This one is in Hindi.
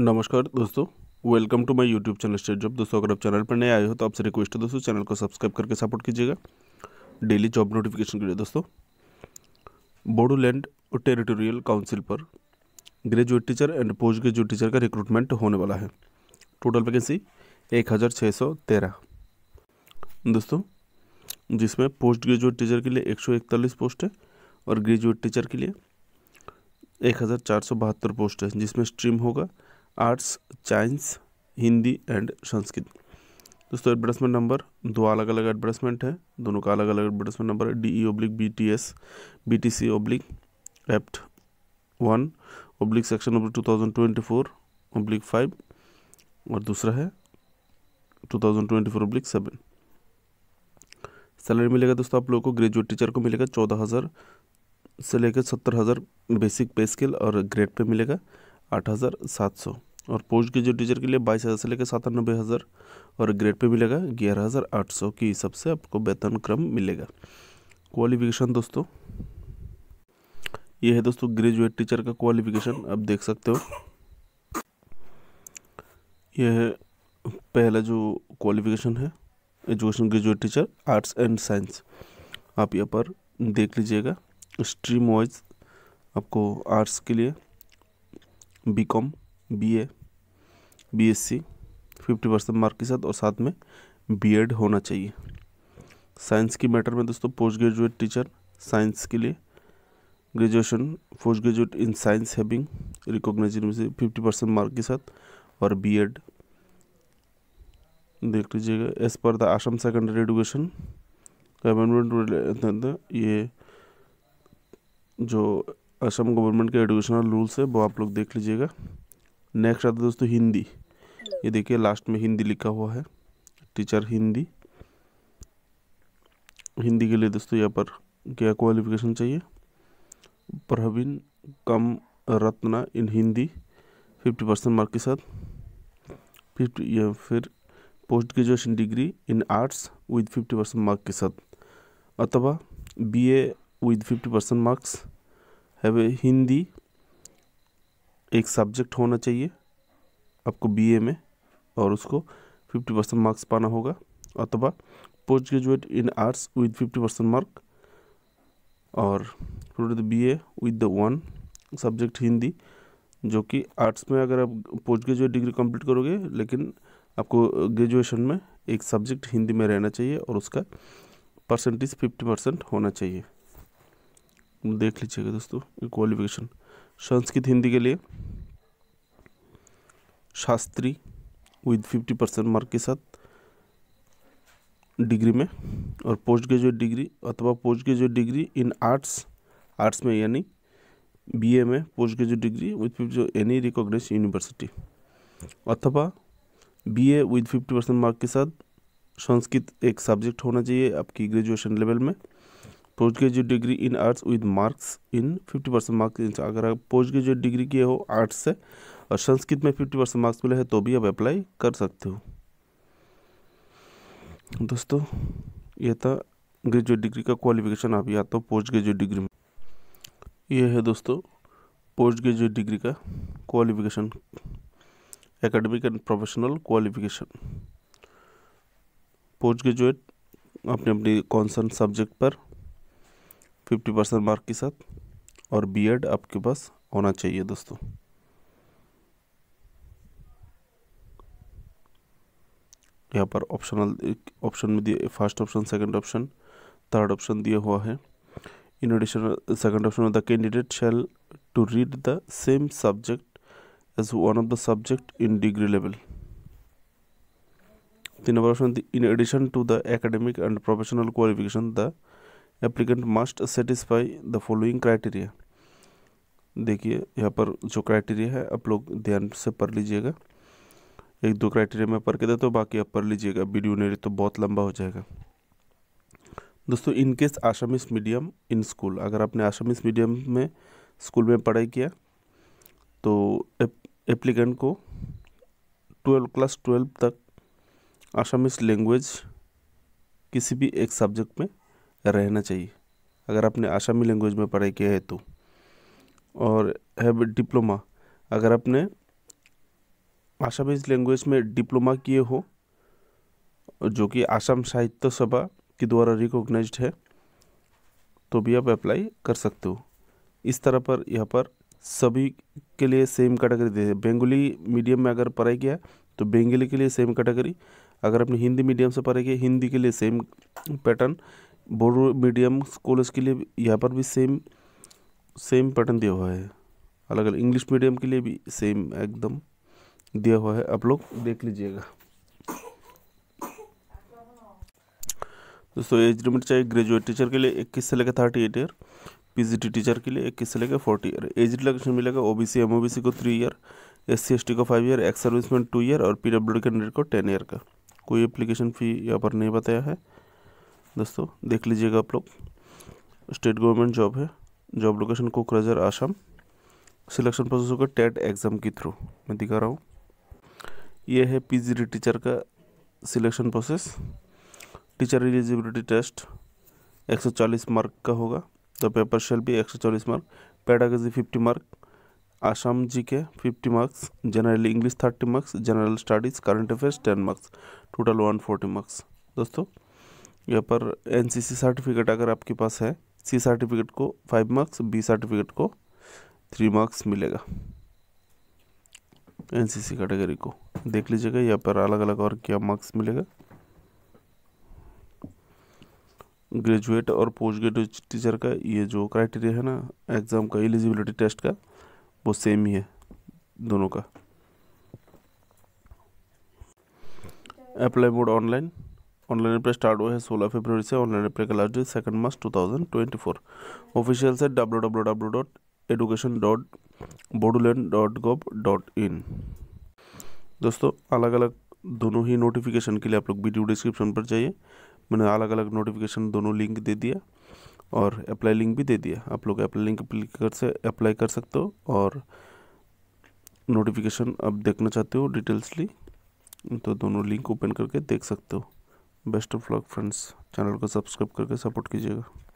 नमस्कार दोस्तों welcome to my YouTube channel state job दोस्तों अगर आप चैनल पर नए आए हो तो आपसे रिक्वेस्ट है दोस्तों चैनल को सब्सक्राइब करके सपोर्ट कीजिएगा डेली जॉब नोटिफिकेशन के लिए दोस्तों बोडोलैंड टेरिटोरियल काउंसिल पर graduate teacher and post graduate teacher का रिक्रूटमेंट होने वाला है टोटल वैकेंसी एक दोस्तों जिसमें पोस्ट ग्रेजुएट टीचर के लिए एक पोस्ट है और ग्रेजुएट टीचर के लिए एक पोस्ट है जिसमें स्ट्रीम होगा arts science Hindi and Sanskrit दोस्तों एडवर्टाइजमेंट नंबर दो अलग अलग एडवर्टाइजमेंट है दोनों का अलग अलग एडवर्टाइजमेंट नंबर है D E oblique B T S B T C oblique apt one oblique section oblique two thousand twenty four oblique five और दूसरा है two thousand twenty four oblique seven salary मिलेगा दोस्तों आप लोगों को ग्रेजुएट टीचर को मिलेगा चौदह हज़ार से लेकर सत्तर हज़ार बेसिक पे स्केल और ग्रेड पे मिलेगा आठ हज़ार सात सौ और पोस्ट ग्रेजुएट टीचर के लिए बाईस हज़ार से लेकर सतानबे हज़ार और ग्रेड पे मिलेगा ग्यारह हज़ार आठ सौ के हिसाब से आपको वेतन क्रम मिलेगा क्वालिफिकेशन दोस्तों ये है दोस्तों ग्रेजुएट टीचर का क्वालिफिकेशन आप देख सकते हो यह पहला जो क्वालिफिकेशन है education graduate teacher arts and science आप यहाँ पर देख लीजिएगा स्ट्रीम वाइज आपको आर्ट्स के लिए B com B A B S C fifty percent mark के साथ और साथ में बी एड होना चाहिए साइंस की मैटर में दोस्तों पोस्ट ग्रेजुएट टीचर साइंस के लिए graduation post graduate in science having recognise university fifty percent mark के साथ और बी एड देख लीजिएगा एज पर the Assam secondary education government ये जो असम गवर्नमेंट के एजुकेशनल रूल्स है वो आप लोग देख लीजिएगा नेक्स्ट आता है दोस्तों हिंदी ये देखिए लास्ट में हिंदी लिखा हुआ है टीचर हिंदी हिंदी के लिए दोस्तों यहाँ पर क्या क्वालिफिकेशन चाहिए Praveen cum Ratna in Hindi fifty percent mark के साथ फिफ्टी या फिर post graduation degree in arts with fifty percent mark के साथ अथवा B A with fifty percent marks have a Hindi एक सब्जेक्ट होना चाहिए आपको बीए में और उसको फिफ्टी परसेंट मार्क्स पाना होगा अथवा post graduate in arts with fifty percent mark और फिर B A with the one subject Hindi जो कि आर्ट्स में अगर आप पोस्ट ग्रेजुएट डिग्री कंप्लीट करोगे लेकिन आपको ग्रेजुएशन में एक सब्जेक्ट हिंदी में रहना चाहिए और उसका परसेंटेज फिफ्टी परसेंट होना चाहिए देख लीजिएगा दोस्तों क्वालिफिकेशन संस्कृत हिंदी के लिए Shastri with fifty percent mark के साथ डिग्री में और पोस्ट ग्रेजुएट डिग्री अथवा post graduate degree in arts arts में यानी बीए में post graduate degree with fifty any recognise university अथवा BA with fifty percent mark के साथ संस्कृत एक सब्जेक्ट होना चाहिए आपकी ग्रेजुएशन लेवल में post graduate degree in arts with marks in fifty percent marks in अगर आप पोस्ट ग्रेजुएट डिग्री किए हो आर्ट्स से और संस्कृत में फिफ्टी परसेंट मार्क्स मिले हैं तो भी आप अप्लाई कर सकते हो दोस्तों यह था ग्रेजुएट डिग्री का क्वालिफिकेशन आप या तो पोस्ट ग्रेजुएट डिग्री में यह है दोस्तों पोस्ट ग्रेजुएट डिग्री का qualification academic and professional qualification post graduate अपने अपने सा सब्जेक्ट पर फिफ्टी परसेंट मार्क के साथ और बीएड आपके पास होना चाहिए दोस्तों यहाँ पर ऑप्शनल ऑप्शन में दिए first option second option third option दिया हुआ है in addition second option the candidate shall to read the same subject as one of the subject in degree level तीन number option in addition to the academic and professional qualification the applicant must satisfy the following criteria देखिए यहाँ पर जो क्राइटेरिया है आप लोग ध्यान से पढ़ लीजिएगा एक दो क्राइटेरिया में पढ़ के देता हूँ बाकी आप पढ़ लीजिएगा वीडियो नहीं तो बहुत लंबा हो जाएगा दोस्तों in case Assamese medium in school अगर आपने आसामीस मीडियम में स्कूल में पढ़ाई किया तो एप्लीकेंट को ट्वेल्व क्लास ट्वेल्व तक आसामिस लैंग्वेज किसी भी एक सब्जेक्ट में रहना चाहिए अगर आपने आसामी लैंग्वेज में पढ़ाई किया है तो और है डिप्लोमा अगर आपने आसामीज लैंग्वेज में डिप्लोमा किए हो जो कि आसाम साहित्य सभा के द्वारा रिकॉग्नाइज्ड है तो भी आप अप्लाई कर सकते हो इस तरह पर यहाँ पर सभी के लिए same category the Bengali medium में अगर पढ़ाई किया तो बेंगली के लिए सेम कैटेगरी अगर आपने हिंदी मीडियम से पढ़ाई किया हिंदी के लिए same pattern board medium college के लिए यहाँ पर भी सेम सेम पैटर्न दिया हुआ है अलग अलग इंग्लिश मीडियम के लिए भी सेम एकदम दिया हुआ है आप लोग देख लीजिएगा दोस्तों एज लिमिट चाहिए ग्रेजुएट टीचर के लिए इक्कीस से लेकर thirty eight year PGT teacher के लिए इक्कीस से लेकर फोर्टी ईयर एज रिलेक्शन मिलेगा ओबीसी एमओबीसी को थ्री ईयर एस सी को five year ex serviceman two year और पीडब्ल्यू कैंडिडेट को टेन ईयर का कोई एप्लीकेशन फ़ी यहाँ पर नहीं बताया है दोस्तों देख लीजिएगा आप लोग स्टेट गवर्नमेंट जॉब है job location Kokrajhar Assam selection process होगा टेट एग्ज़ाम के थ्रू मैं दिखा रहा हूँ यह है पी टीचर का selection process teacher eligibility test 140 mark का होगा द पेपर शेल भी 140 mark pedagogy 50 mark Assam G K fifty marks general English 30 marks general studies current affairs 10 marks total 140 marks दोस्तों यहाँ पर एन सर्टिफिकेट अगर आपके पास है सी सर्टिफिकेट को फाइव मार्क्स बी सर्टिफिकेट को थ्री मार्क्स मिलेगा एन कैटेगरी को देख लीजिएगा यहाँ पर अलग अलग और क्या मार्क्स मिलेगा ग्रेजुएट और पोस्ट ग्रेजुएट टीचर का ये जो क्राइटेरिया है ना एग्ज़ाम का एलिजिबिलिटी टेस्ट का वो सेम ही है दोनों का apply mode online online replay start हुआ है सोलह फरवरी से ऑनलाइन रिप्ले का last date second March 2024 official से W W W dot education dot Bodoland dot gov dot in दोस्तों अलग अलग दोनों ही नोटिफिकेशन के लिए आप लोग वीडियो डिस्क्रिप्शन पर जाइए मैंने अलग अलग नोटिफिकेशन दोनों लिंक दे दिया और अप्लाई लिंक भी दे दिया आप लोग अप्लाई लिंक क्लिक कर से अप्लाई कर सकते हो और नोटिफिकेशन आप देखना चाहते हो डिटेल्सली तो दोनों लिंक ओपन करके देख सकते हो best of luck friends channel को सब्सक्राइब करके सपोर्ट कीजिएगा